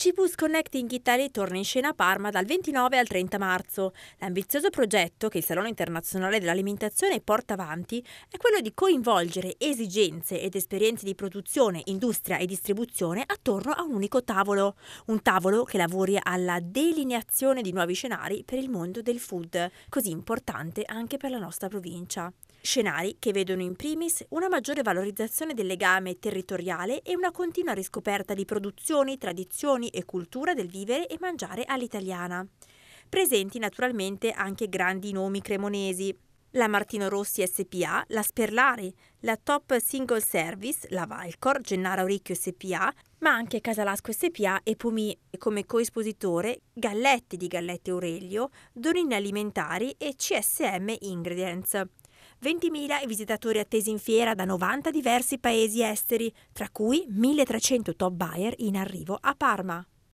Cibus Connecting Italy torna in scena a Parma dal 29 al 30 marzo. L'ambizioso progetto che il Salone Internazionale dell'Alimentazione porta avanti è quello di coinvolgere esigenze ed esperienze di produzione, industria e distribuzione attorno a un unico tavolo. Un tavolo che lavori alla delineazione di nuovi scenari per il mondo del food, così importante anche per la nostra provincia. Scenari che vedono in primis una maggiore valorizzazione del legame territoriale e una continua riscoperta di produzioni, tradizioni, tradizioni e cultura del vivere e mangiare all'italiana. Presenti naturalmente anche grandi nomi cremonesi, la Martino Rossi SPA, la Sperlari, la Top Single Service, la Valcor, Gennaro Ricchio SPA, ma anche Casalasco SPA e Pomi, come coespositore Galletti di Galletti Aurelio, Donini Alimentari e CSM Ingredients. 20.000 i visitatori attesi in fiera da 90 diversi paesi esteri, tra cui 1.300 top buyer in arrivo a Parma.